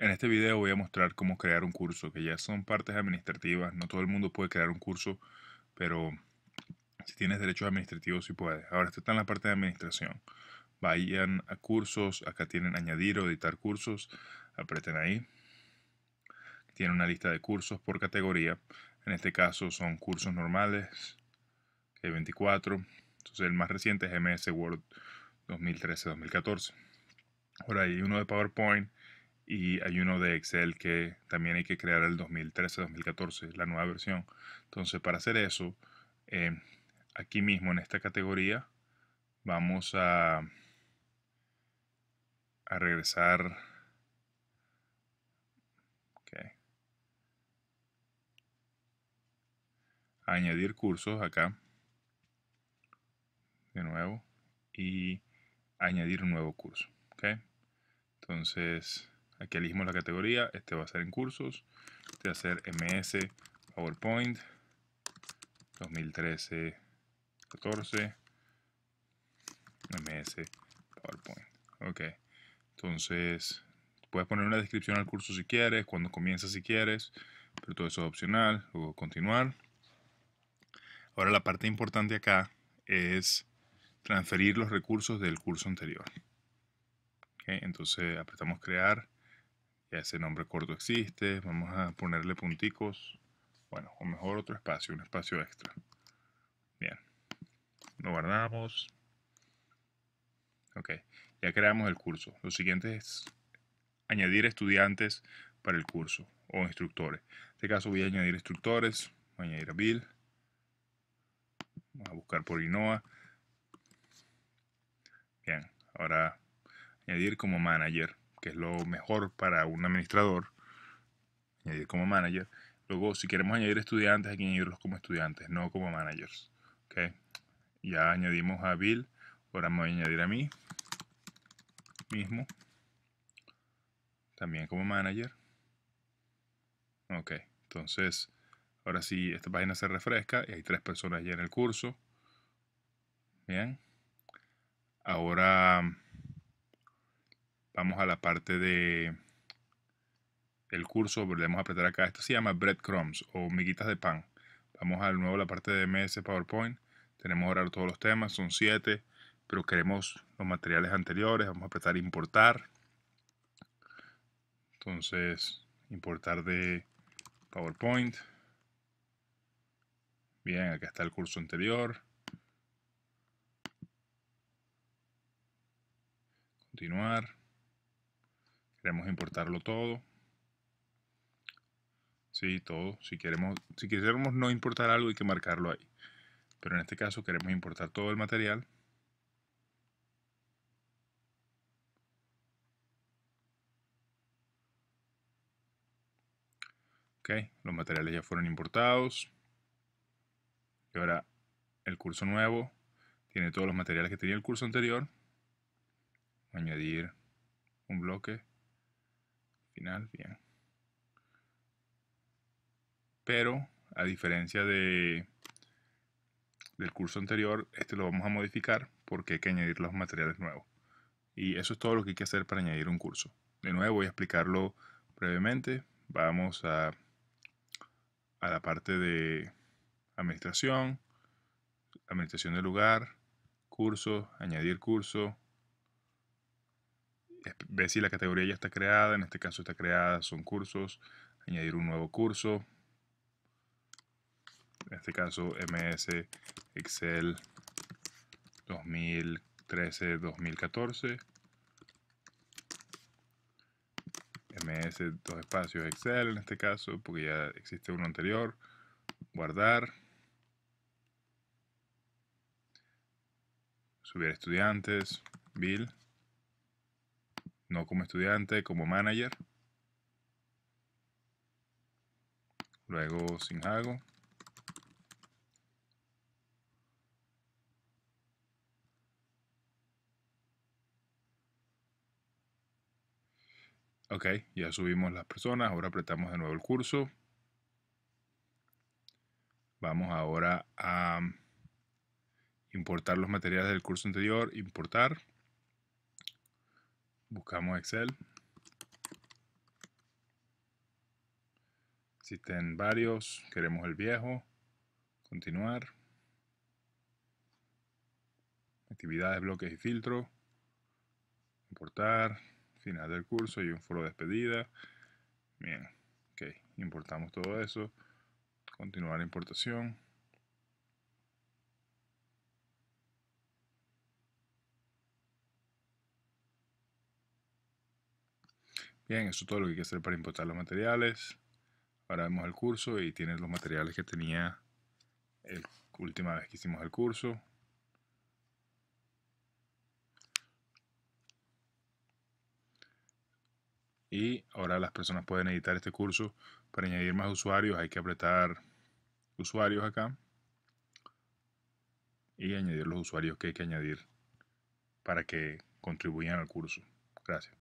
En este video voy a mostrar cómo crear un curso, que ya son partes administrativas, no todo el mundo puede crear un curso, pero si tienes derechos administrativos sí puedes. Ahora está en la parte de administración. Vayan a cursos, acá tienen añadir o editar cursos, apreten ahí. tienen una lista de cursos por categoría. En este caso son cursos normales, que hay 24. Entonces el más reciente es MS Word 2013-2014. Ahora hay uno de PowerPoint, y hay uno de Excel que también hay que crear el 2013-2014, la nueva versión. Entonces, para hacer eso, em, aquí mismo en esta categoría, vamos a, a regresar. A añadir cursos acá. De nuevo. Y añadir un nuevo curso. Okay. Entonces, Aquí elegimos la categoría, este va a ser en cursos, este va a ser MS PowerPoint 2013-14 MS PowerPoint. Ok, entonces puedes poner una descripción al curso si quieres, cuando comienza si quieres, pero todo eso es opcional, luego continuar. Ahora la parte importante acá es transferir los recursos del curso anterior. entonces apretamos crear ya ese nombre corto existe, vamos a ponerle punticos, bueno, o mejor otro espacio, un espacio extra. Bien, lo guardamos. Ok, ya creamos el curso. Lo siguiente es añadir estudiantes para el curso o instructores. En este caso voy a añadir instructores, voy a añadir a Bill. Vamos a buscar por INOA. Bien, ahora añadir como manager es lo mejor para un administrador, añadir como manager. Luego, si queremos añadir estudiantes, hay que añadirlos como estudiantes, no como managers. ¿okay? Ya añadimos a Bill, ahora me voy a añadir a mí mismo, también como manager. Ok, entonces, ahora sí, esta página se refresca y hay tres personas ya en el curso. Bien. Ahora vamos a la parte de el curso, volvemos a apretar acá. Esto se llama breadcrumbs o miguitas de pan. Vamos al nuevo a la parte de MS PowerPoint. Tenemos ahora todos los temas, son siete. pero queremos los materiales anteriores. Vamos a apretar importar. Entonces, importar de PowerPoint. Bien, acá está el curso anterior. Continuar. Queremos importarlo todo. Sí, todo. Si queremos, si quisiéramos no importar algo hay que marcarlo ahí. Pero en este caso queremos importar todo el material. Ok, Los materiales ya fueron importados. Y ahora el curso nuevo tiene todos los materiales que tenía el curso anterior. Añadir un bloque bien. Pero, a diferencia de, del curso anterior, este lo vamos a modificar porque hay que añadir los materiales nuevos. Y eso es todo lo que hay que hacer para añadir un curso. De nuevo voy a explicarlo brevemente. Vamos a, a la parte de administración, administración del lugar, curso, añadir curso, Ve si la categoría ya está creada, en este caso está creada, son cursos, añadir un nuevo curso, en este caso MS Excel 2013-2014, MS dos espacios Excel en este caso, porque ya existe uno anterior, guardar, subir estudiantes, bill, no como estudiante, como manager. Luego sin hago. Ok, ya subimos las personas, ahora apretamos de nuevo el curso. Vamos ahora a importar los materiales del curso anterior, importar. Buscamos Excel. Existen varios, queremos el viejo. Continuar. Actividades, bloques y filtro. Importar. Final del curso y un foro de despedida. Bien, ok, importamos todo eso. Continuar la importación. Bien, eso es todo lo que hay que hacer para importar los materiales. Ahora vemos el curso y tienes los materiales que tenía la última vez que hicimos el curso. Y ahora las personas pueden editar este curso. Para añadir más usuarios hay que apretar usuarios acá. Y añadir los usuarios que hay que añadir para que contribuyan al curso. Gracias.